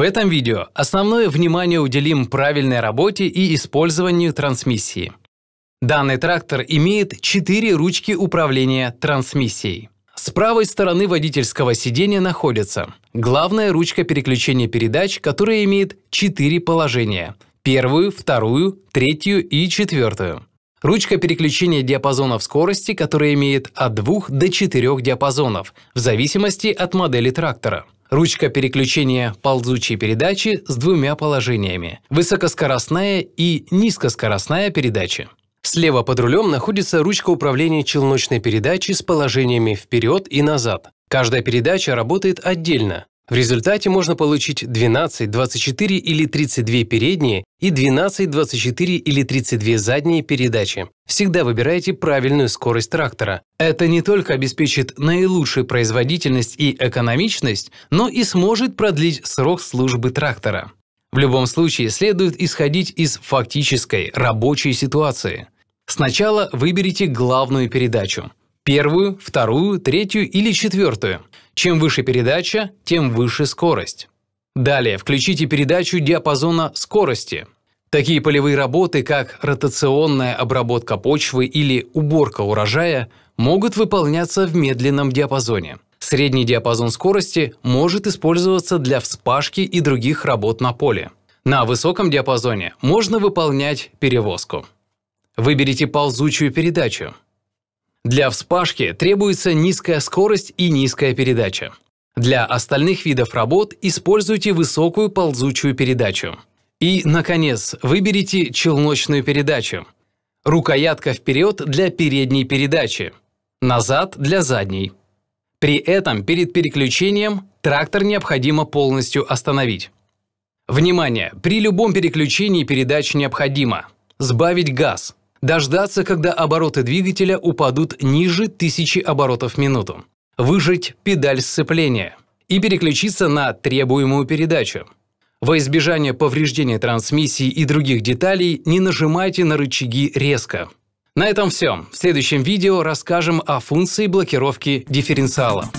В этом видео основное внимание уделим правильной работе и использованию трансмиссии. Данный трактор имеет 4 ручки управления трансмиссией. С правой стороны водительского сидения находится главная ручка переключения передач, которая имеет 4 положения. Первую, вторую, третью и четвертую. Ручка переключения диапазонов скорости, которая имеет от 2 до 4 диапазонов, в зависимости от модели трактора. Ручка переключения ползучей передачи с двумя положениями – высокоскоростная и низкоскоростная передачи. Слева под рулем находится ручка управления челночной передачи с положениями вперед и назад. Каждая передача работает отдельно. В результате можно получить 12, 24 или 32 передние и 12, 24 или 32 задние передачи. Всегда выбирайте правильную скорость трактора. Это не только обеспечит наилучшую производительность и экономичность, но и сможет продлить срок службы трактора. В любом случае следует исходить из фактической рабочей ситуации. Сначала выберите главную передачу – первую, вторую, третью или четвертую – чем выше передача, тем выше скорость. Далее включите передачу диапазона скорости. Такие полевые работы, как ротационная обработка почвы или уборка урожая, могут выполняться в медленном диапазоне. Средний диапазон скорости может использоваться для вспашки и других работ на поле. На высоком диапазоне можно выполнять перевозку. Выберите ползучую передачу. Для вспашки требуется низкая скорость и низкая передача. Для остальных видов работ используйте высокую ползучую передачу. И, наконец, выберите челночную передачу. Рукоятка вперед для передней передачи, назад для задней. При этом перед переключением трактор необходимо полностью остановить. Внимание! При любом переключении передач необходимо сбавить газ – Дождаться, когда обороты двигателя упадут ниже 1000 оборотов в минуту. Выжать педаль сцепления. И переключиться на требуемую передачу. Во избежание повреждения трансмиссии и других деталей не нажимайте на рычаги резко. На этом все. В следующем видео расскажем о функции блокировки дифференциала.